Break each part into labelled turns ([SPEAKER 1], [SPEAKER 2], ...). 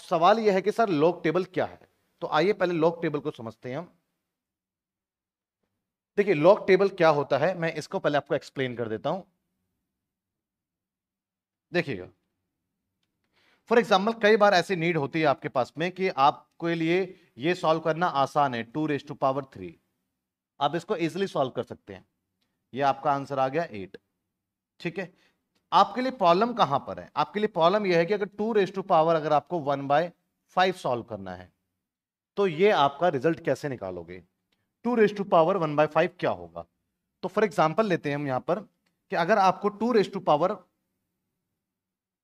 [SPEAKER 1] अब सवाल यह है कि सर लॉग टेबल क्या है तो आइए पहले लॉग टेबल को समझते हैं हम देखिए लॉग टेबल क्या होता है मैं इसको पहले आपको एक्सप्लेन कर देता हूं देखिएगा फॉर एग्जाम्पल कई बार ऐसी नीड होती है आपके पास में कि आपके लिए यह सॉल्व करना आसान है two raise to power three आप इसको इजिली सॉल्व कर सकते हैं यह आपका आंसर आ गया एट ठीक है आपके लिए प्रॉब्लम कहां पर है आपके लिए प्रॉब्लम यह है कि अगर टू रेस टू पावर अगर आपको वन बाय फाइव सॉल्व करना है तो ये आपका रिजल्ट कैसे निकालोगे two raise to power one by five क्या होगा तो फॉर एग्जाम्पल लेते हैं हम यहां पर कि अगर आपको two raise to power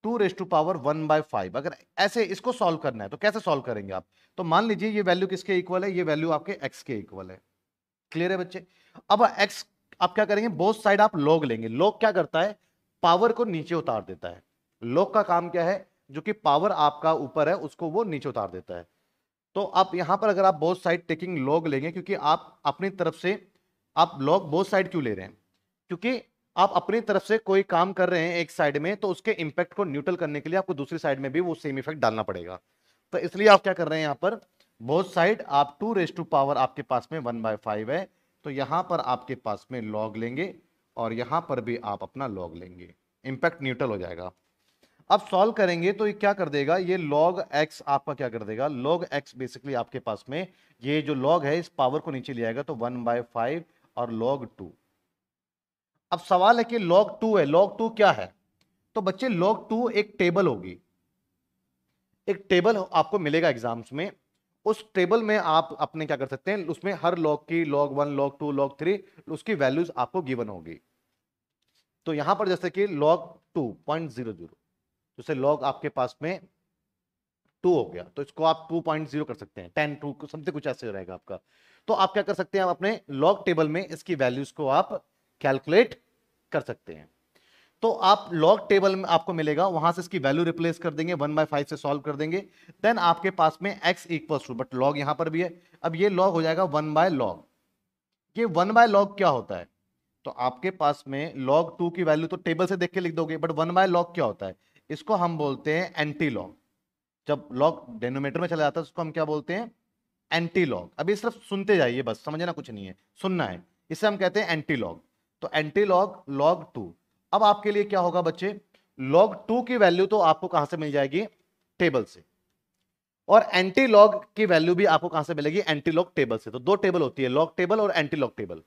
[SPEAKER 1] two raise to power one by five अगर ऐसे इसको सॉल्व करना है तो कैसे सॉल्व करेंगे आप तो मान लीजिए ये वैल्यू किसके इक्वल है ये वैल्यू आपके एक्स के इक्वल है क्लियर है बच्चे अब एक्स आप क्या करेंगे बोथ साइड आप लॉग लेंगे लॉग क्या करता है पावर को नीचे उतार देता है लॉक का काम क्या है जो कि पावर आपका ऊपर है उसको वो नीचे उतार देता है तो आप यहां पर अगर आप बोथ साइड टेकिंग लॉग लेंगे क्योंकि आप अपनी तरफ से आप लॉग बोथ साइड क्यों ले रहे हैं क्योंकि आप अपनी तरफ से कोई काम कर रहे हैं एक साइड में तो उसके इम्पैक्ट को न्यूट्रल करने के लिए आपको दूसरी साइड में भी वो सेम इफेक्ट डालना पड़ेगा तो इसलिए आप क्या कर रहे हैं यहाँ पर बोथ साइड आप टू रेस टू पावर आपके पास में वन बाय फाइव है तो यहाँ पर आपके पास में लॉग लेंगे और यहाँ पर भी आप अपना लॉग लेंगे इम्पैक्ट न्यूट्रल हो जाएगा अब सॉल्व करेंगे तो ये क्या कर देगा ये लॉग एक्स आपका क्या कर देगा लॉग एक्स बेसिकली आपके पास में ये जो लॉग है इस पावर को नीचे लिया आएगा तो वन बाय फाइव और लॉग टू अब सवाल है कि लॉग टू है लॉग टू क्या है तो बच्चे लॉग टू एक टेबल होगी एक टेबल आपको मिलेगा एग्जाम्स में उस टेबल में आप अपने क्या कर सकते हैं उसमें हर लॉग की log one log two log three उसकी वैल्यूज आपको गिवन होगी तो यहां पर जैसे कि log two point zero zero जैसे लॉग आपके पास में टू हो गया तो इसको आप टू पॉइंट जीरो कर सकते हैं टेन टू समथिंग कुछ ऐसे रहेगा आपका तो आप क्या कर सकते हैं आप अपने लॉग टेबल में इसकी वैल्यूज को आप कैलकुलेट कर सकते हैं तो आप लॉग टेबल में आपको मिलेगा वहां से इसकी वैल्यू रिप्लेस कर देंगे वन बाय फाइव से सॉल्व कर देंगे देन आपके पास में X equal to but log यहां पर भी है अब ये लॉग हो जाएगा वन बाय लॉग ये वन बाय लॉग क्या होता है तो आपके पास में लॉग टू की वैल्यू तो टेबल से देख के लिख दोगे बट वन बाय लॉग क्या होता है इसको हम बोलते हैं एंटी लॉग जब लॉग डेनोमीटर में चला जाता है उसको हम क्या बोलते हैं एंटी लॉग अभी सिर्फ सुनते जाइए बस समझना कुछ नहीं है सुनना है इसे हम कहते हैं एंटी लॉग तो एंटी लॉग लॉग टू अब आपके लिए क्या होगा बच्चे लॉग टू की वैल्यू तो आपको कहां से मिल जाएगी टेबल से और एंटी लॉग की वैल्यू भी आपको कहां से मिलेगी एंटी लॉग टेबल से तो दो टेबल होती है लॉग टेबल और एंटी लॉग टेबल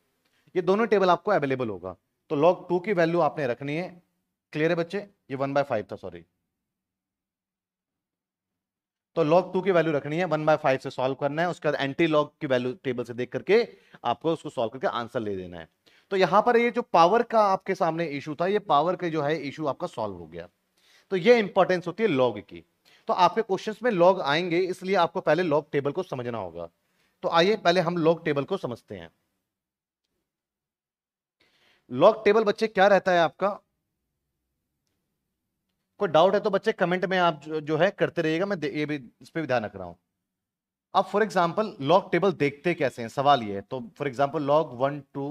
[SPEAKER 1] ये दोनों टेबल आपको अवेलेबल होगा तो लॉग टू की वैल्यू आपने रखनी है क्लियर है बच्चे ये वन बाय फाइव था सॉरी तो लॉग टू की वैल्यू रखनी है वन बाय फाइव से सॉल्व करना है उसके बाद एंटी लॉग की वैल्यू टेबल से देख करके आपको उसको सॉल्व करके आंसर ले देना है तो यहाँ पर ये जो पावर का आपके सामने इशू था ये पावर का जो है इशू आपका सॉल्व हो गया तो ये इंपॉर्टेंस होती है लॉग की तो आपके क्वेश्चन में लॉग आएंगे इसलिए आपको पहले लॉग टेबल को समझना होगा तो आइए पहले हम लॉग टेबल को समझते हैं लॉक टेबल बच्चे क्या रहता है आपका कोई डाउट है तो बच्चे कमेंट में आप जो, जो है करते रहिएगा मैं ये भी इस पर भी ध्यान रख रहा हूं अब फॉर एग्जाम्पल लॉक टेबल देखते कैसे हैं सवाल ये है तो for example log one two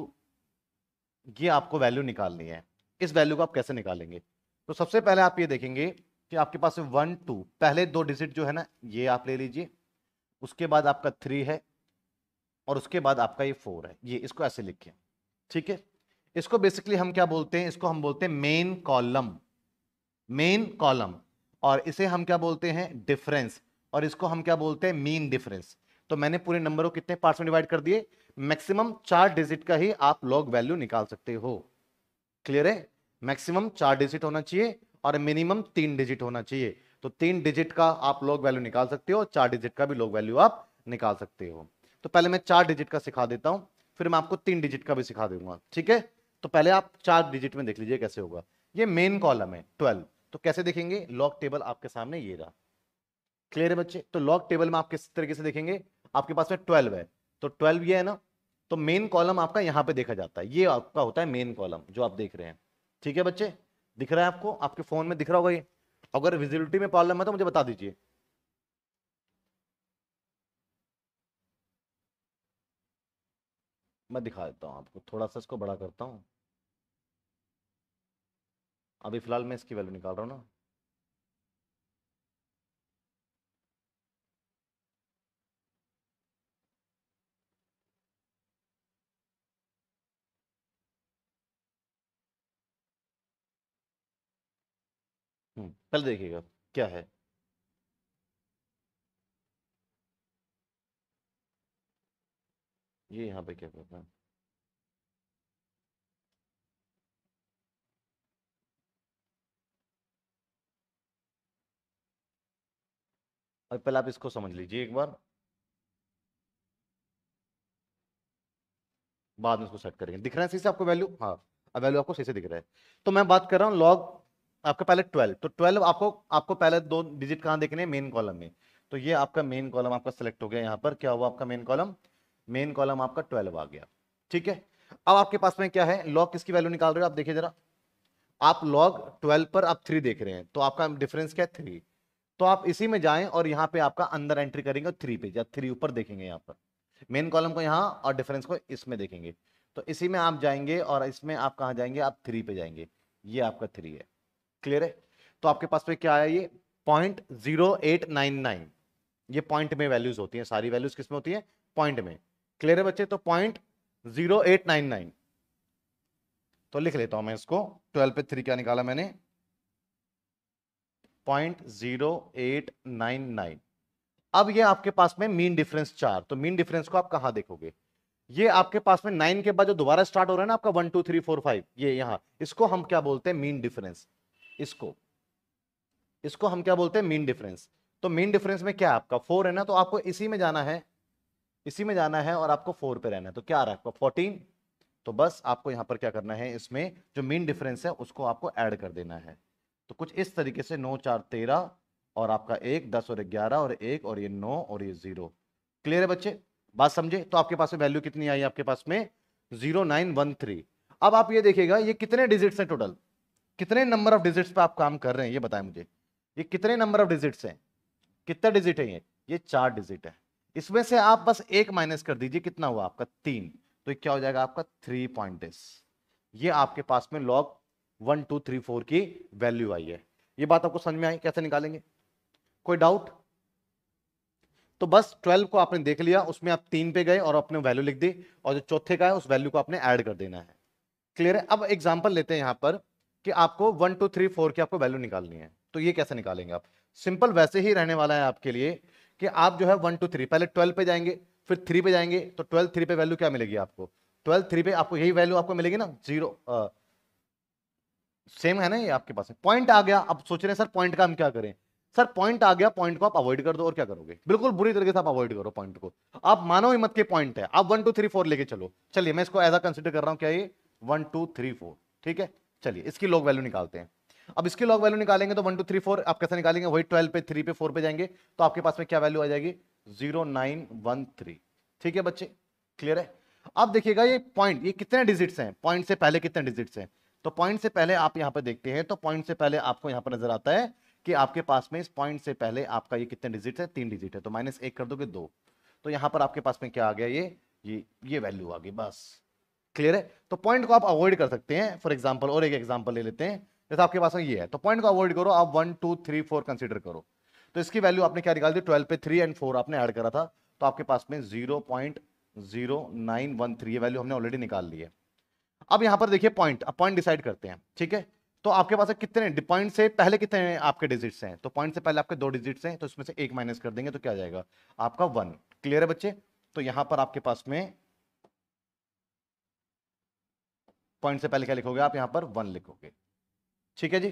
[SPEAKER 1] ये आपको वैल्यू निकालनी है इस वैल्यू को आप कैसे निकालेंगे तो सबसे पहले आप ये देखेंगे कि आपके पास वन टू पहले दो डिजिट जो है ना ये आप ले लीजिए उसके बाद आपका थ्री है और उसके बाद आपका ये फोर है ये इसको ऐसे लिखिए ठीक है इसको बेसिकली हम क्या बोलते हैं इसको हम बोलते हैं मेन कॉलम मेन कॉलम और इसे हम क्या बोलते हैं डिफरेंस और इसको हम क्या बोलते हैं मीन डिफरेंस तो मैंने पूरे नंबर कितने पार्ट्स में डिवाइड कर दिए मैक्सिमम चार डिजिट का ही आप लोग वैल्यू निकाल सकते हो क्लियर है मैक्सिमम चार डिजिट होना चाहिए और मिनिमम तीन डिजिट होना चाहिए तो तीन डिजिट का आप लॉग वैल्यू निकाल सकते हो चार डिजिट का भी लॉग वैल्यू आप निकाल सकते हो तो पहले मैं चार डिजिट का सिखा देता हूं फिर मैं आपको तीन डिजिट का भी सिखा दूंगा ठीक है तो पहले आप चार डिजिट में देख लीजिए कैसे होगा ये मेन कॉलम है ट्वेल्व तो कैसे देखेंगे लॉक टेबल आपके सामने ये रहा क्लियर है बच्चे तो लॉक टेबल में आप किस तरीके से देखेंगे आपके पास में ट्वेल्व है तो ट्वेल्व ये है ना तो मेन कॉलम आपका यहाँ पे देखा जाता है ये आपका होता है मेन कॉलम जो आप देख रहे हैं ठीक है बच्चे दिख रहा है आपको आपके फोन में दिख रहा होगा ये अगर विजिबिलिटी में प्रॉब्लम है तो मुझे बता दीजिए मैं दिखा देता हूँ आपको थोड़ा सा इसको बड़ा करता हूँ अभी फ़िलहाल मैं इसकी वैल्यू निकाल रहा हूँ ना हम्म, पहले देखिएगा क्या है ये यहाँ पे क्या करना है पहले आप इसको समझ लीजिए एक बार बाद में इसको सेट करेंगे दिख रहा है सही से आपको वैल्यू हाँ अब वैल्यू आपको सही से दिख रहा है तो मैं बात कर रहा हूँ लॉग आपका पहले ट्वेल्व तो ट्वेल्व आपको आपको पहले दो डिजिट कहाँ देखने मेन कॉलम में तो ये आपका मेन कॉलम आपका सेलेक्ट हो गया यहाँ पर क्या हुआ आपका मेन कॉलम मेन कॉलम आपका ट्वेल्व आ गया ठीक है अब आपके पास में क्या है लॉग किसकी वैल्यू निकाल रहे हो आप देखिए जरा आप लॉग ट्वेल्व पर आप थ्री देख रहे हैं तो आपका डिफरेंस क्या है थ्री तो आप इसी में जाएं और यहाँ पे आपका अंदर एंट्री करेंगे थ्री पे थ्री ऊपर देखेंगे यहाँ पर मेन कॉलम को यहाँ और डिफरेंस को इसमें देखेंगे तो इसी में आप जाएंगे और इसमें आप कहाँ जाएंगे आप थ्री पे जाएंगे ये आपका थ्री है क्लियर है तो आपके पास पे क्या आया ये point zero eight nine nine ये पॉइंट में वैल्यूज होती है सारी वैल्यूज किस में होती है पॉइंट में क्लियर है बच्चे तो point zero eight nine nine तो लिख लेता हूं मैं इसको ट्वेल्व पे थ्री क्या निकाला मैंने point zero eight nine nine अब ये आपके पास में मीन डिफरेंस चार तो मीन डिफरेंस को आप कहा देखोगे ये आपके पास में नाइन के बाद जो दोबारा स्टार्ट हो रहा है ना आपका one two three four five ये यहां इसको हम क्या बोलते हैं मीन डिफरेंस इसको इसको हम क्या बोलते हैं मीन डिफरेंस तो मीन डिफरेंस में क्या आपका फोर है ना तो आपको इसी में जाना है इसी में जाना है और आपको फोर पे रहना है तो क्या आ रहा है आपका फोर्टीन तो बस आपको यहाँ पर क्या करना है इसमें जो मेन डिफरेंस है उसको आपको ऐड कर देना है तो कुछ इस तरीके से नौ चार तेरह और आपका एक दस और ग्यारह और एक और ये नौ और ये जीरो क्लियर है बच्चे बात समझे तो आपके पास में वैल्यू कितनी आई आपके पास में जीरो नाइन वन थ्री अब आप ये देखिएगा ये कितने डिजिट्स हैं टोटल कितने नंबर ऑफ डिजिट्स पे आप काम कर रहे हैं ये बताएं मुझे ये कितने नंबर ऑफ डिजिट्स हैं कितना डिजिट है ये ये चार डिजिट है इसमें से आप बस एक माइनस कर दीजिए कितना हुआ आपका तीन तो क्या हो जाएगा आपका थ्री पॉइंट ये आपके पास में log one two three four की वैल्यू आई है ये बात आपको समझ में आई कैसे निकालेंगे कोई डाउट तो बस ट्वेल्व को आपने देख लिया उसमें आप तीन पे गए और अपने वैल्यू लिख दी और जो चौथे का है उस वैल्यू को आपने ऐड कर देना है क्लियर है अब एग्जाम्पल लेते हैं यहां पर कि आपको वन टू थ्री फोर की आपको वैल्यू निकालनी है तो ये कैसे निकालेंगे आप सिंपल वैसे ही रहने वाला है आपके लिए कि आप जो है वन टू थ्री पहले ट्वेल्व पे जाएंगे फिर थ्री पे जाएंगे तो ट्वेल्व थ्री पे वैल्यू क्या मिलेगी आपको ट्वेल्व थ्री पे आपको यही वैल्यू आपको मिलेगी ना जीरो सेम है ना ये आपके पास पॉइंट आ गया आप सोच रहे हैं सर पॉइंट का हम क्या करें सर पॉइंट आ गया पॉइंट को आप अवॉइड कर दो और क्या करोगे बिल्कुल बुरी तरीके से आप अवॉइड करो पॉइंट को आप मानो ही मत के पॉइंट है आप वन टू थ्री फोर लेके चलो चलिए मैं इसको एज अ कंसिडर कर रहा हूँ क्या ये वन टू थ्री फोर ठीक है चलिए इसकी लोग वैल्यू निकालते हैं अब इसके लॉग वैल्यू निकालेंगे तो वन टू थ्री फोर आप कैसे निकालेंगे वही ट्वेल्व पे थ्री पे फोर पे जाएंगे तो आपके पास में क्या वैल्यू आ जाएगी जीरो नाइन वन थ्री ठीक है बच्चे क्लियर है अब देखिएगा ये पॉइंट ये कितने डिजिट्स हैं पॉइंट से पहले कितने डिजिट्स हैं तो पॉइंट से पहले आप यहाँ पर देखते हैं तो पॉइंट से पहले आपको यहाँ पर नजर आता है कि आपके पास में इस पॉइंट से पहले आपका ये कितने डिजिट है तीन डिजिट है तो माइनस एक कर दोगे दो तो यहाँ पर आपके पास में क्या आ गया ये ये ये वैल्यू आ गई बस क्लियर है तो पॉइंट को आप अवॉइड कर सकते हैं फॉर एग्जाम्पल और एक एग्जाम्पल ले लेते हैं जैसे आपके पास ये है तो पॉइंट को अवॉइड करो आप one two three four consider करो तो इसकी वैल्यू आपने क्या निकाल दी ट्वेल्व पे थ्री एंड फोर आपने ऐड करा था तो आपके पास में zero point zero nine one three ये वैल्यू हमने ऑलरेडी निकाल ली है अब यहाँ पर देखिए पॉइंट अब पॉइंट डिसाइड करते हैं ठीक है तो आपके पास कितने पॉइंट से पहले कितने आपके डिजिट्स हैं तो पॉइंट से पहले आपके दो डिजिट्स हैं तो इसमें से एक माइनस कर देंगे तो क्या जाएगा आपका वन क्लियर है बच्चे तो यहां पर आपके पास में पॉइंट से पहले क्या लिखोगे आप यहां पर वन लिखोगे ठीक है जी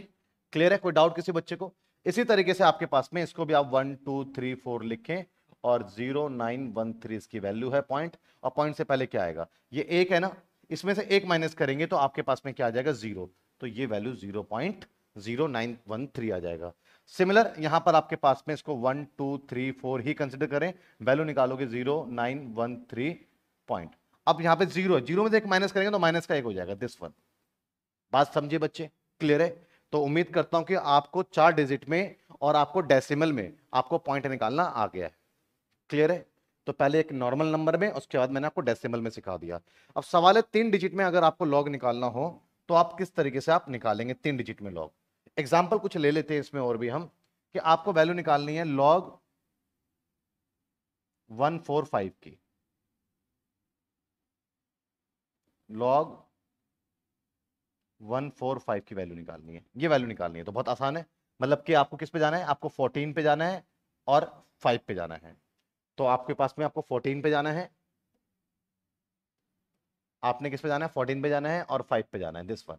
[SPEAKER 1] क्लियर है कोई डाउट किसी बच्चे को इसी तरीके से आपके पास में इसको भी आप वन टू थ्री फोर लिखें और जीरो नाइन वन थ्री इसकी वैल्यू है पॉइंट और पॉइंट से पहले क्या आएगा ये एक है ना इसमें से एक माइनस करेंगे तो आपके पास में क्या आ जाएगा जीरो तो ये value zero point zero nine one three आ जाएगा सिमिलर यहां पर आपके पास में इसको वन टू थ्री फोर ही कंसिडर करें वैल्यू निकालोगे zero nine one three point अब यहाँ पे जीरो जीरो में से एक माइनस करेंगे तो माइनस का एक हो जाएगा दिस वन बात समझिए बच्चे क्लियर है तो उम्मीद करता हूं कि आपको चार डिजिट में और आपको डेसिमल में आपको पॉइंट निकालना आ गया है क्लियर है तो पहले एक नॉर्मल नंबर में उसके बाद मैंने आपको डेसिमल में सिखा दिया अब सवाल है तीन डिजिट में अगर आपको लॉग निकालना हो तो आप किस तरीके से आप निकालेंगे तीन डिजिट में लॉग एग्जाम्पल कुछ ले लेते हैं इसमें और भी हम कि आपको वैल्यू निकालनी है लॉग वन फोर फाइव की लॉग वन फोर फाइव की वैल्यू निकालनी है ये वैल्यू निकालनी है तो बहुत आसान है मतलब कि आपको किस पे जाना है आपको फोर्टीन पे जाना है और फाइव पे जाना है तो आपके पास में आपको फोर्टीन पे जाना है आपने किस पे जाना है फोर्टीन पे जाना है और फाइव पे जाना है दिस वन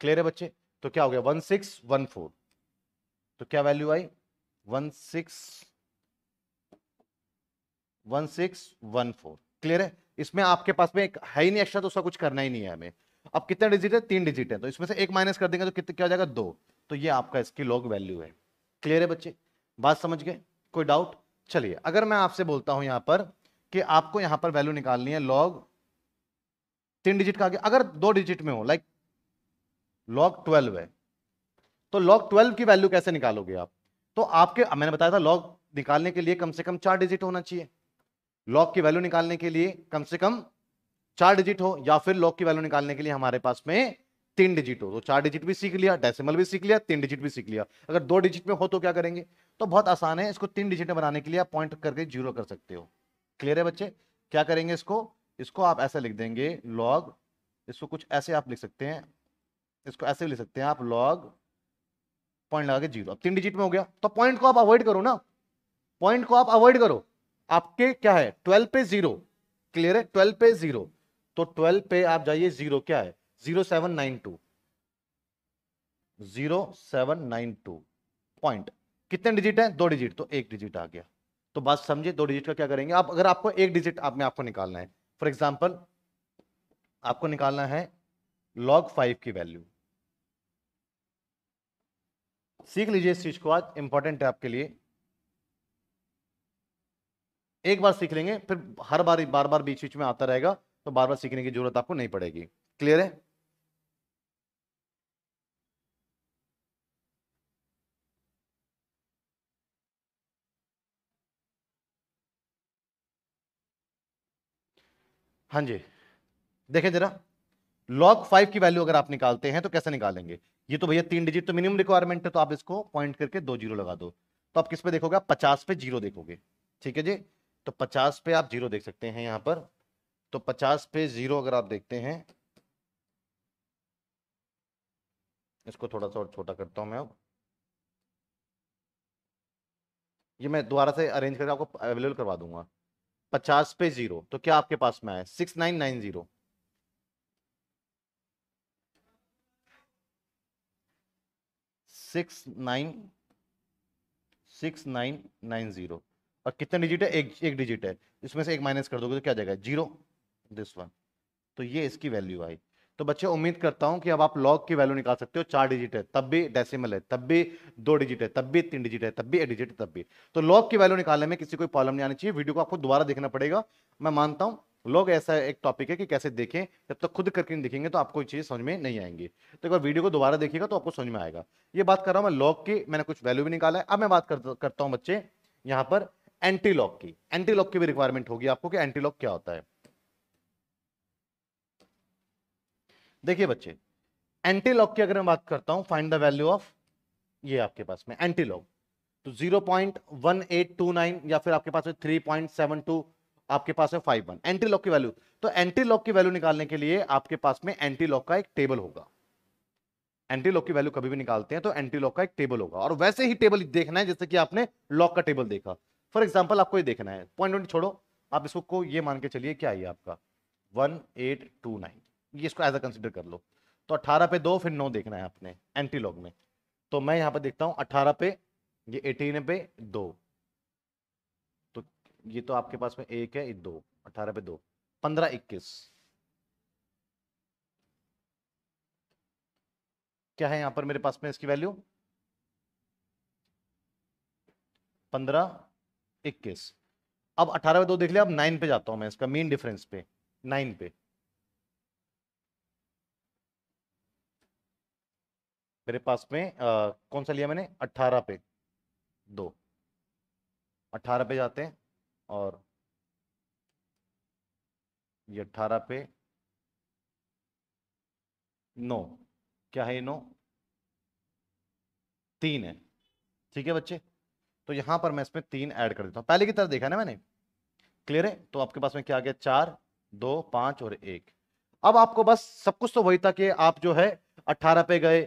[SPEAKER 1] क्लियर है बच्चे तो क्या हो गया वन सिक्स वन फोर तो क्या वैल्यू आई one six one six one four clear है इसमें आपके पास में एक है ही नहीं एक्स्ट्रा तो उसका कुछ करना ही नहीं है हमें अब कितने डिजिट है तीन डिजिट है तो इसमें से एक माइनस कर देंगे तो कितने क्या हो जाएगा दो तो ये आपका इसकी लॉग वैल्यू है क्लियर है बच्चे बात समझ गए कोई डाउट चलिए अगर मैं आपसे बोलता हूं यहां पर कि आपको यहां पर वैल्यू निकालनी है लॉग तीन डिजिट का आगे अगर दो डिजिट में हो लाइक लॉग ट्वेल्व है तो लॉग ट्वेल्व की वैल्यू कैसे निकालोगे आप तो आपके मैंने बताया था लॉग निकालने के लिए कम से कम चार डिजिट होना चाहिए लॉग की वैल्यू निकालने के लिए कम से कम चार डिजिट हो या फिर लॉग की वैल्यू निकालने के लिए हमारे पास में तीन डिजिट हो तो चार डिजिट भी सीख लिया डेसिमल भी सीख लिया तीन डिजिट भी सीख लिया अगर दो डिजिट में हो तो क्या करेंगे तो बहुत आसान है इसको तीन डिजिट में बनाने के लिए आप पॉइंट करके जीरो कर सकते हो क्लियर है बच्चे क्या करेंगे इसको इसको आप ऐसे लिख देंगे लॉग इसको कुछ ऐसे आप लिख सकते हैं इसको ऐसे लिख सकते हैं आप लॉग पॉइंट लगा के जीरो अब तीन डिजिट में हो गया तो पॉइंट को आप अवॉइड करो ना पॉइंट को आप अवॉइड करो आपके क्या है ट्वेल्व पे जीरो क्लियर है ट्वेल्व पे जीरो तो ट्वेल्व पे आप जाइए जीरो क्या है zero seven nine two zero seven nine two point कितने डिजिट है दो डिजिट तो एक डिजिट आ गया तो बात समझिए दो डिजिट का क्या करेंगे आप अगर आपको एक डिजिट आप में आपको निकालना है फॉर एग्जाम्पल आपको निकालना है लॉग फाइव की वैल्यू सीख लीजिए इस चीज को आज इंपॉर्टेंट है आपके लिए एक बार सीख लेंगे फिर हर बार बार बार बीच बीच में आता रहेगा तो बार बार सीखने की जरूरत आपको नहीं पड़ेगी क्लियर है हाँ जी देखें जरा लॉग फाइव की वैल्यू अगर आप निकालते हैं तो कैसे निकालेंगे ये तो भैया तीन डिजिट तो मिनिमम रिक्वायरमेंट है तो आप इसको पॉइंट करके दो जीरो लगा दो तो आप किस पे देखोगे आप पचास पे जीरो देखोगे ठीक है जी तो पचास पे आप जीरो देख सकते हैं यहाँ पर तो पचास पे ज़ीरो अगर आप देखते हैं इसको थोड़ा सा और छोटा करता हूं मैं अब ये मैं दोबारा से अरेंज करके आपको अवेलेबल करवा दूंगा पचास पे जीरो तो क्या आपके पास में आया six nine nine zero six nine six nine nine zero और कितने डिजिट है एक एक डिजिट है इसमें से एक माइनस कर दोगे तो क्या जाएगा जीरो दिस वन तो ये इसकी वैल्यू आई तो बच्चे उम्मीद करता हूं कि अब आप लॉग की वैल्यू निकाल सकते हो चार डिजिट है तब भी डेसिमल है तब भी दो डिजिट है तब भी तीन डिजिट है तब भी एक डिजिट है तब भी तो लॉग की वैल्यू निकालने में किसी कोई प्रॉब्लम नहीं आनी चाहिए वीडियो को आपको दोबारा देखना पड़ेगा मैं मानता हूं लॉग ऐसा एक टॉपिक है कि कैसे देखें जब तक तो खुद करके नहीं देखेंगे तो आपको चीज़ समझ में नहीं आएंगी तो एक बार वीडियो को दोबारा देखिएगा तो आपको समझ में आएगा ये बात कर रहा हूँ मैं लॉग की मैंने कुछ वैल्यू भी निकाला है अब मैं बात करता हूँ बच्चे यहाँ पर एंटी लॉक की एंटी लॉक की भी रिक्वायरमेंट होगी आपको कि एंटी लॉक क्या होता है देखिए बच्चे एंटीलॉग की अगर मैं बात करता हूं फाइंड द वैल्यू ऑफ ये आपके पास में एंटीलॉग तो 0.1829 या फिर आपके पास में 3.72 आपके पास है 51 एंटीलॉग की वैल्यू तो एंटीलॉग की वैल्यू निकालने के लिए आपके पास में एंटीलॉग का एक टेबल होगा एंटीलॉग की वैल्यू कभी भी निकालते हैं तो एंटीलॉग का एक टेबल होगा और वैसे ही टेबल देखना है जैसे कि आपने लॉक का टेबल देखा फॉर एग्जाम्पल आपको ये देखना है पॉइंट छोड़ो आप इसको को ये मान के चलिए क्या आइए आपका वन एट टू नाइन ये इसको एज अ कंसिडर कर लो तो अट्ठारह पे दो फिर नौ देखना है आपने एंटी लॉग में तो मैं यहाँ पर देखता हूँ अट्ठारह पे ये एटीन पे दो तो ये तो आपके पास में एक है दो अट्ठारह पे दो पंद्रह इक्कीस क्या है यहां पर मेरे पास में इसकी वैल्यू पंद्रह इक्कीस अब अठारह पे दो देख लिया अब नाइन पे जाता हूं मैं इसका मेन डिफरेंस पे नाइन पे मेरे पास में आ, कौन सा लिया मैंने अट्ठारह पे दो अट्ठारह पे जाते हैं और ये अट्ठारह पे नौ क्या है ये नौ तीन है ठीक है बच्चे तो यहां पर मैं इसमें तीन ऐड कर देता हूं पहले की तरह देखा ना मैंने क्लियर है तो आपके पास में क्या आ गया चार दो पांच और एक अब आपको बस सब कुछ तो वही था कि आप जो है अट्ठारह पे गए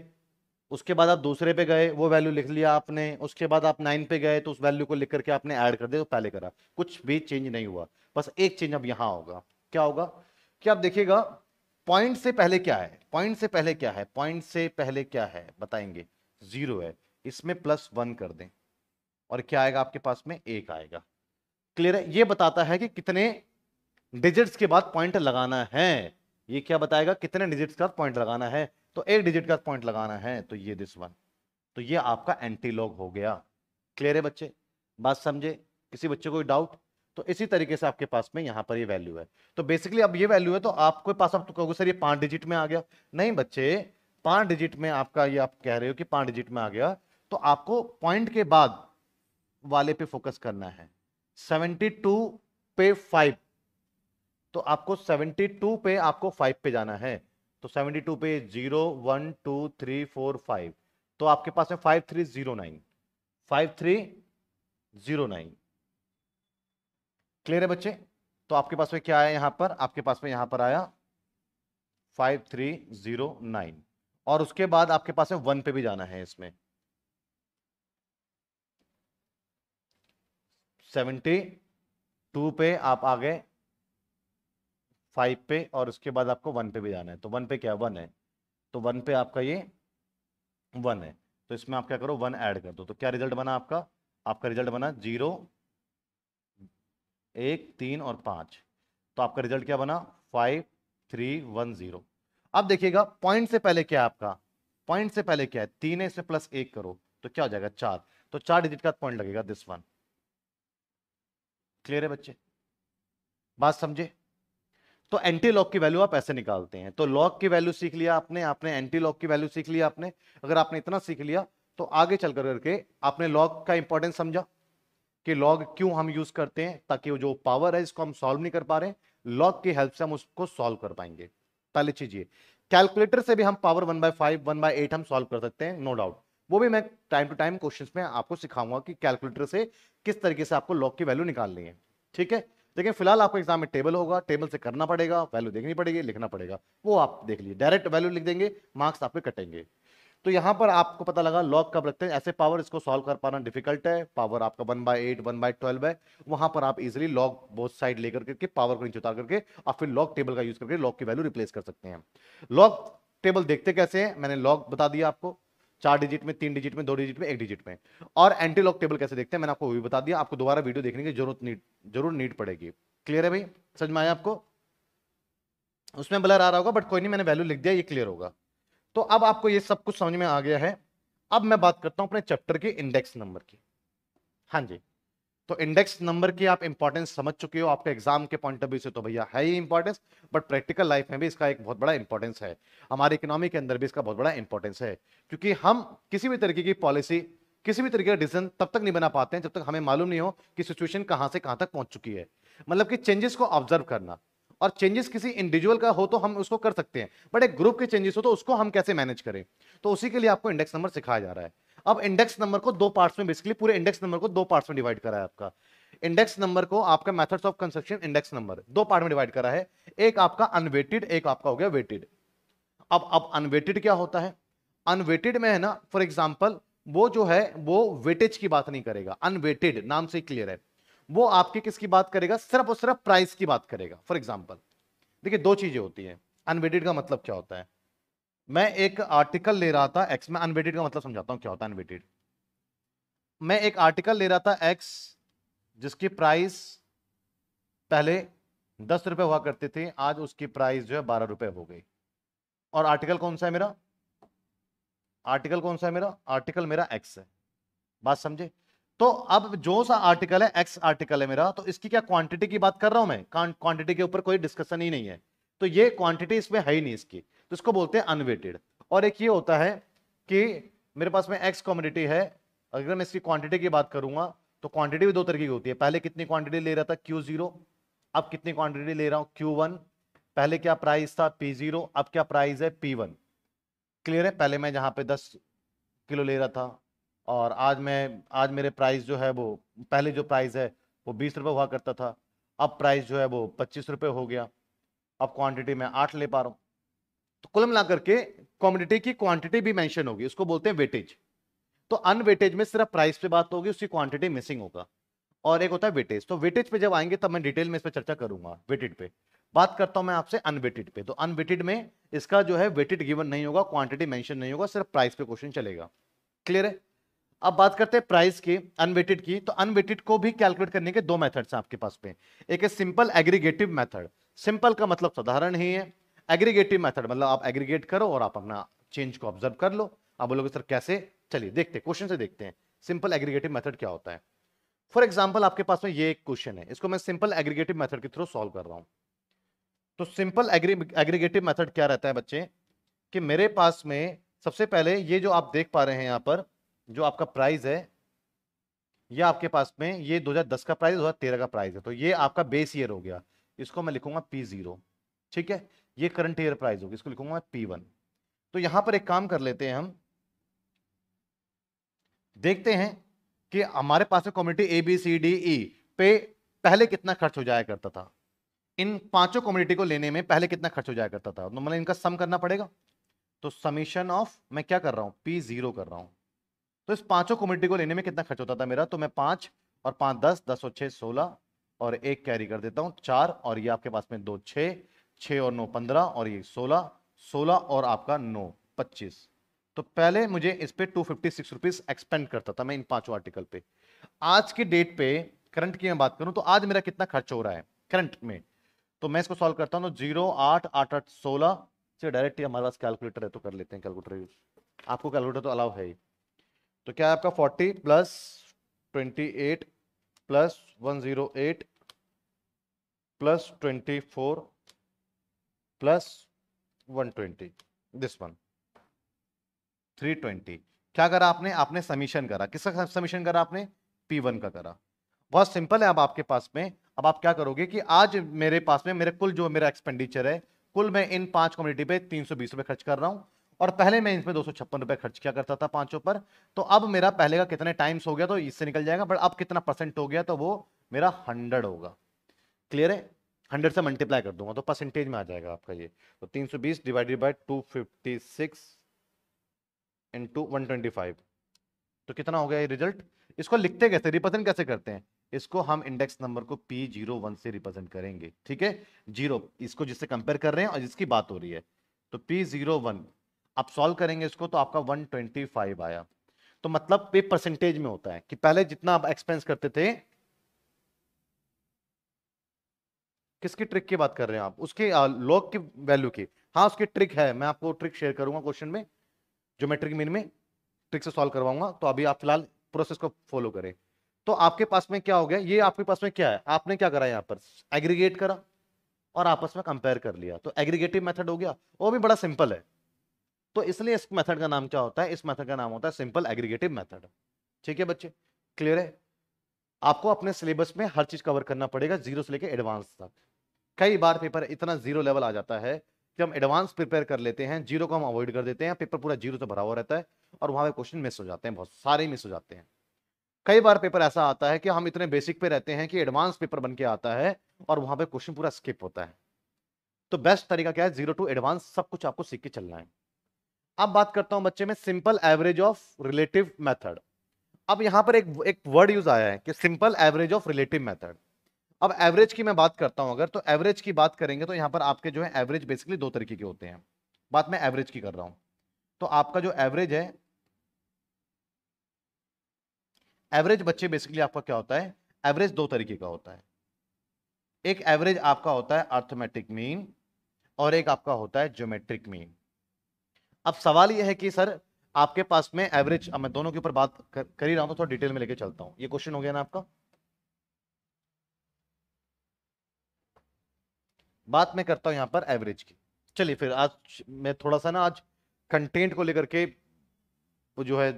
[SPEAKER 1] उसके बाद आप दूसरे पे गए वो वैल्यू लिख लिया आपने उसके बाद आप नाइन पे गए तो उस वैल्यू को लिख करके आपने ऐड कर दिया तो पहले करा कुछ भी चेंज नहीं हुआ बस एक चेंज अब यहाँ होगा क्या होगा कि आप देखिएगा पॉइंट से पहले क्या है पॉइंट से पहले क्या है पॉइंट से पहले क्या है बताएंगे जीरो है इसमें प्लस वन कर दें और क्या आएगा आपके पास में एक आएगा क्लियर है ये बताता है कि कितने डिजिट्स के बाद पॉइंट लगाना है ये क्या बताएगा कितने डिजिट्स का पॉइंट लगाना है तो एक डिजिट का पॉइंट लगाना है तो ये दिस वन तो ये आपका एंटीलॉग हो गया क्लियर है बच्चे बात समझे किसी बच्चे को डाउट तो इसी तरीके से आपके पास में यहां पर ये वैल्यू है तो बेसिकली अब ये वैल्यू है तो आपके पास आप तो कहोगे सर ये पांच डिजिट में आ गया नहीं बच्चे पांच डिजिट में आपका ये आप कह रहे हो कि पांच डिजिट में आ गया तो आपको पॉइंट के बाद वाले पे फोकस करना है टू पे फाइव तो आपको टू पे आपको फाइव पे जाना है तो 72 पे zero one two three four five तो आपके पास है five three zero nine five three zero nine clear है बच्चे तो आपके पास में क्या आया यहां पर आपके पास में यहां पर आया फाइव थ्री जीरो नाइन और उसके बाद आपके पास में वन पे भी जाना है इसमें सेवेंटी टू पे आप आ गए फाइव पे और उसके बाद आपको वन पे भी जाना है तो वन पे क्या वन है तो वन पे आपका ये वन है तो इसमें आप क्या करो वन ऐड कर दो तो क्या रिजल्ट बना आपका आपका रिजल्ट बना जीरो एक तीन और पाँच तो आपका रिजल्ट क्या बना फाइव थ्री वन जीरो अब देखिएगा पॉइंट से पहले क्या है आपका पॉइंट से पहले क्या है तीन है से प्लस एक करो तो क्या हो जाएगा चार तो चार डिजिट का पॉइंट लगेगा दिस वन क्लियर है बच्चे बात समझे तो एंटी लॉक की वैल्यू आप ऐसे निकालते हैं तो लॉक की वैल्यू सीख लिया आपने आपने एंटी लॉक की वैल्यू सीख लिया आपने अगर आपने इतना सीख लिया तो आगे चल कर करके आपने लॉग का इंपॉर्टेंस समझा कि लॉग क्यों हम यूज करते हैं ताकि वो जो पावर है इसको हम सॉल्व नहीं कर पा रहे लॉग की हेल्प से हम उसको सॉल्व कर पाएंगे पहले चीजिए कैलकुलेटर से भी हम power one by five one by eight हम सॉल्व कर सकते हैं नो डाउट वो भी मैं टाइम टू टाइम क्वेश्चन में आपको सिखाऊंगा कि कैलकुलेटर से किस तरीके से आपको लॉग की वैल्यू निकालनी है ठीक है लेकिन फिलहाल आपको एग्जाम में टेबल होगा टेबल से करना पड़ेगा वैल्यू देखनी पड़ेगी लिखना पड़ेगा वो आप देख लीजिए डायरेक्ट वैल्यू लिख देंगे मार्क्स आपके कटेंगे तो यहाँ पर आपको पता लगा लॉग कब रखते हैं ऐसे पावर इसको सॉल्व कर पाना डिफिकल्ट है पावर आपका one by eight one by twelve है वहां पर आप इजिली लॉग बोथ साइड लेकर करके पावर को नीचे उतार करके और फिर लॉग टेबल का यूज करके लॉग की वैल्यू रिप्लेस कर सकते हैं लॉग टेबल देखते कैसे हैं मैंने लॉग बता दिया आपको चार डिजिट में तीन डिजिट में दो डिजिट में एक डिजिट में और लॉक टेबल कैसे देखते हैं मैंने आपको वो भी बता दिया आपको दोबारा वीडियो देखने की जरूरत नीट जरूर नीट पड़ेगी क्लियर है भाई समझ में आया आपको उसमें ब्लर आ रहा होगा बट कोई नहीं मैंने वैल्यू लिख दिया ये क्लियर होगा तो अब आपको ये सब कुछ समझ में आ गया है अब मैं बात करता हूँ अपने चैप्टर के इंडेक्स नंबर की हाँ जी तो इंडेक्स नंबर की आप इंपॉर्टेंस समझ चुके हो आपके एग्जाम के पॉइंट ऑफ व्यू से तो भैया है ही इंपॉर्टेंस बट प्रैक्टिकल लाइफ में भी इसका एक बहुत बड़ा इंपॉर्टेंस है हमारी इकोनॉमी के अंदर भी इसका बहुत बड़ा इंपॉर्टेंस है क्योंकि हम किसी भी तरीके की पॉलिसी किसी भी तरीके का डिसीजन तब तक नहीं बना पाते हैं जब तक हमें मालूम नहीं हो कि सिचुएशन कहाँ से कहाँ तक पहुंच चुकी है मतलब कि चेंजेस को ऑब्जर्व करना और चेंजेस किसी इंडिविजुअल का हो तो हम उसको कर सकते हैं बट एक ग्रुप के चेंजेस हो तो उसको हम कैसे मैनेज करें तो उसी के लिए आपको इंडेक्स नंबर सिखाया जा रहा है अब इंडेक्स नंबर को दो पार्ट्स में बेसिकली पूरे इंडेक्स नंबर को दो पार्ट्स में डिवाइड करा है आपका इंडेक्स नंबर को आपका methods of construction index number दो पार्ट में डिवाइड करा है एक आपका अनवेटेड एक आपका हो गया वेटेड अब अब अनवेटेड क्या होता है अनवेटेड में है ना फॉर एग्जाम्पल वो जो है वो वेटेज की बात नहीं करेगा अनवेटेड नाम से क्लियर है वो आपके किसकी बात करेगा सिर्फ और सिर्फ प्राइस की बात करेगा फॉर एग्जाम्पल देखिए दो चीजें होती है अनवेटेड का मतलब क्या होता है मैं एक आर्टिकल ले रहा था एक्स में अनवेटेड का मतलब समझाता हूँ क्या होता है अनवेटेड मैं एक आर्टिकल ले रहा था एक्स जिसकी प्राइस पहले दस रुपये हुआ करते थे आज उसकी प्राइस जो है बारह रुपये हो गई और आर्टिकल कौन सा है मेरा आर्टिकल कौन सा है मेरा आर्टिकल मेरा एक्स है बात समझे तो अब जो सा आर्टिकल है एक्स आर्टिकल है मेरा तो इसकी क्या क्वांटिटी की बात कर रहा हूं मैं क्वांटिटी के ऊपर कोई डिस्कशन ही नहीं है तो ये क्वांटिटी इसमें है ही नहीं इसकी तो इसको बोलते हैं अनवेटेड और एक ये होता है कि मेरे पास में एक्स कॉमोडिटी है अगर मैं इसकी क्वांटिटी की बात करूंगा तो क्वांटिटी भी दो तरीके की होती है पहले कितनी क्वांटिटी ले रहा था क्यू जीरो अब कितनी क्वांटिटी ले रहा हूँ क्यू वन पहले क्या प्राइस था पी जीरो अब क्या प्राइस है पी वन क्लियर है पहले मैं जहां पे दस किलो ले रहा था और आज मैं आज मेरे प्राइस जो है वो पहले जो प्राइस है वो बीस रुपये हुआ करता था अब प्राइस जो है वो पच्चीस रुपये हो गया अब क्वांटिटी मैं आठ ले पा रहा हूँ तो कुल मिलाकर के कॉमोडिटी की क्वांटिटी भी मेंशन होगी उसको बोलते हैं वेटेज तो अनवेटेज में सिर्फ प्राइस पे बात होगी उसकी क्वांटिटी मिसिंग होगा और एक होता है वेटेज तो वेटेज पे जब आएंगे तब मैं डिटेल में इस पर चर्चा करूंगा वेटेड पे बात करता हूं मैं आपसे अनवेटेड पे तो अनवेटेड में इसका जो है वेटेड गिवन नहीं होगा क्वांटिटी मेंशन नहीं होगा सिर्फ प्राइस पे क्वेश्चन चलेगा क्लियर है अब बात करते हैं प्राइस की अनवेटेड की तो अनवेटेड को भी कैलकुलेट करने के दो मेथड्स हैं आपके पास में एक है सिंपल एग्रीगेटिव मेथड सिंपल का मतलब साधारण ही है एग्रीगेटिव मेथड मतलब आप एग्रीगेट करो और आप अपना चेंज को ऑब्जर्व कर लो आप बोलोगे सर कैसे चलिए देखते हैं क्वेश्चन से देखते हैं सिंपल एग्रीगेटिव मेथड क्या होता है फॉर एग्जाम्पल आपके पास में ये एक क्वेश्चन है इसको मैं सिंपल एग्रीगेटिव मैथड के थ्रू सॉल्व कर रहा हूँ तो सिंपल एग्रीगेटिव मैथड क्या रहता है बच्चे कि मेरे पास में सबसे पहले ये जो आप देख पा रहे हैं यहाँ पर जो आपका प्राइस है ये आपके पास में ये 2010 का प्राइस 2013 का प्राइस है तो ये आपका बेस ईयर हो गया इसको मैं लिखूंगा पी जीरो ठीक है ये करंट ईयर प्राइस होगी इसको लिखूंगा मैं पी वन तो यहां पर एक काम कर लेते हैं हम देखते हैं कि हमारे पास में community A B C D E पे पहले कितना खर्च हो जाया करता था इन पांचों कम्युनिटी को लेने में पहले कितना खर्च हो जाया करता था तो मतलब इनका सम करना पड़ेगा तो समीशन ऑफ मैं क्या कर रहा हूं पी जीरो कर रहा हूं तो इस पांचों कम्युनिटी को लेने में कितना खर्च होता था मेरा तो मैं पांच और पांच दस दस और छह सोलह और एक कैरी कर देता हूं चार और ये आपके पास में दो छह छः और नौ पंद्रह और ये सोलह सोलह और आपका नौ पच्चीस तो पहले मुझे इस पे two fifty six rupees expend करता था मैं इन पांचों आर्टिकल पे आज के डेट पे करंट की मैं बात करूं तो आज मेरा कितना खर्च हो रहा है करंट में तो मैं इसको सॉल्व करता हूं तो जीरो आठ आठ आठ सोलह से डायरेक्ट हमारे पास कैलकुलेटर है तो कर लेते हैं कैलकुलेटर यूज आपको कैलकुलेटर तो अलाउ है तो क्या है आपका forty plus twenty eight plus one zero eight plus twenty four plus 120 this one 320 क्या करा आपने आपने समीशन करा किसका समीशन करा आपने P1 का करा बहुत सिंपल है अब आपके पास में अब आप क्या करोगे कि आज मेरे पास में मेरे कुल जो मेरा एक्सपेंडिचर है कुल मैं इन पांच कम्युनिटी पे तीन सौ बीस रुपए खर्च कर रहा हूं और पहले मैं इसमें दो सौ छप्पन रुपए खर्च किया करता था पांचों पर तो अब मेरा पहले का कितने टाइम्स हो गया तो इससे निकल जाएगा बट अब कितना परसेंट हो गया तो वो मेरा हंड्रेड होगा क्लियर है हंड्रेड से मल्टीप्लाई कर दूंगा तो परसेंटेज में आ जाएगा आपका ये तो तीन सौ बीस divided by two fifty six into one twenty five तो कितना हो गया ये रिजल्ट इसको लिखते कैसे रिप्रेजेंट कैसे करते हैं इसको हम इंडेक्स नंबर को पी जीरो वन से रिप्रेजेंट करेंगे ठीक है जीरो इसको जिससे कंपेयर कर रहे हैं और जिसकी बात हो रही है तो पी जीरो वन आप सॉल्व करेंगे इसको तो आपका वन ट्वेंटी फाइव आया तो मतलब पे परसेंटेज में होता है कि पहले जितना आप एक्सपेंस करते थे किसकी ट्रिक की बात कर रहे हैं आप उसके लॉग की वैल्यू की हाँ उसकी ट्रिक है मैं आपको ट्रिक शेयर करूंगा क्वेश्चन में ज्योमेट्रिक मीन में ट्रिक से सॉल्व करवाऊंगा तो अभी आप फिलहाल प्रोसेस को फॉलो करें तो आपके पास में क्या हो गया ये आपके पास में क्या है आपने क्या करा यहाँ पर एग्रीगेट करा और आपस में कंपेयर कर लिया तो एग्रीगेटिव मेथड हो गया वो भी बड़ा सिंपल है तो इसलिए इस मेथड का नाम क्या होता है इस मेथड का नाम होता है सिंपल एग्रीगेटिव मेथड ठीक है बच्चे क्लियर है आपको अपने सिलेबस में हर चीज कवर करना पड़ेगा जीरो से लेकर एडवांस तक कई बार पेपर इतना जीरो लेवल आ जाता है कि हम एडवांस प्रिपेयर कर लेते हैं जीरो को हम अवॉइड कर देते हैं पेपर पूरा जीरो से भरा हुआ रहता है और वहाँ पे क्वेश्चन मिस हो जाते हैं बहुत सारे मिस हो जाते हैं कई बार पेपर ऐसा आता है कि हम इतने बेसिक पे रहते हैं कि एडवांस पेपर बन के आता है और वहाँ पे क्वेश्चन पूरा स्किप होता है तो बेस्ट तरीका क्या है जीरो टू एडवांस सब कुछ आपको सीख के चलना है अब बात करता हूँ बच्चे में simple average of relative method अब यहाँ पर एक एक वर्ड यूज आया है कि simple average of relative method अब एवरेज की मैं बात करता हूं अगर तो एवरेज की बात करेंगे तो यहां पर आपके जो है एवरेज बेसिकली दो तरीके के होते हैं बात मैं एवरेज की कर रहा हूं तो आपका जो एवरेज है एवरेज बच्चे बेसिकली आपका क्या होता है एवरेज दो तरीके का होता है एक एवरेज आपका होता है अर्थमेटिक मीन और एक आपका होता है ज्योमेट्रिक मीन अब सवाल यह है कि सर आपके पास में एवरेज मैं दोनों के ऊपर बात कर, कर ही रहा हूं तो थोड़ा डिटेल में लेके चलता हूं ये क्वेश्चन हो गया ना आपका बात मैं करता हूँ यहाँ पर एवरेज की चलिए फिर आज मैं थोड़ा सा ना आज कंटेंट को लेकर के वो जो है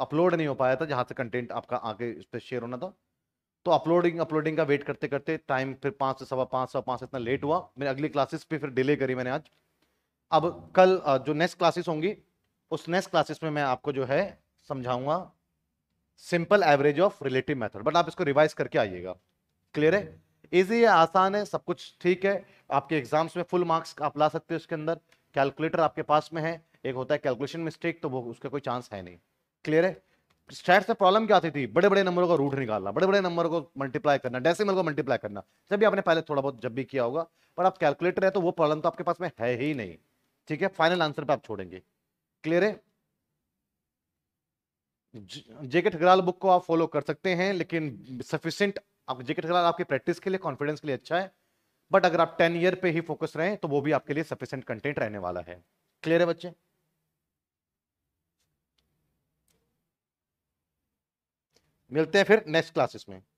[SPEAKER 1] अपलोड नहीं हो पाया था जहां से कंटेंट आपका आगे इस पर शेयर होना था तो अपलोडिंग अपलोडिंग का वेट करते करते टाइम फिर पाँच से सवा पाँच सवा पाँच इतना लेट हुआ मैंने अगली क्लासेस पे फिर डिले करी मैंने आज अब कल जो नेक्स्ट क्लासेस होंगी उस नेक्स्ट क्लासेस में मैं आपको जो है समझाऊंगा simple average of relative method but आप इसको रिवाइज करके आइएगा क्लियर है इजी है आसान है सब कुछ ठीक है आपके एग्जाम्स में फुल मार्क्स आप ला सकते हो उसके अंदर कैलकुलेटर आपके पास में है एक होता है कैलकुलेशन मिस्टेक तो वो उसका कोई चांस है नहीं क्लियर है स्टैट्स में प्रॉब्लम क्या आती थी बड़े बड़े नंबरों का रूट निकालना बड़े बड़े नंबर को मल्टीप्लाई करना डेसिमल को मल्टीप्लाई करना जब भी आपने पहले थोड़ा बहुत जब भी किया होगा पर आप कैलकुलेटर है तो वो प्रॉब्लम तो आपके पास में है ही नहीं ठीक है फाइनल आंसर पे आप छोड़ेंगे क्लियर है जेके ठगराल बुक को आप फॉलो कर सकते हैं लेकिन सफिशियंट आप जैकेट कलर आपकी प्रैक्टिस के लिए कॉन्फिडेंस के लिए अच्छा है बट अगर आप टेन ईयर पे ही फोकस रहें तो वो भी आपके लिए सफिशियंट कंटेंट रहने वाला है क्लियर है बच्चे मिलते हैं फिर नेक्स्ट क्लासेस में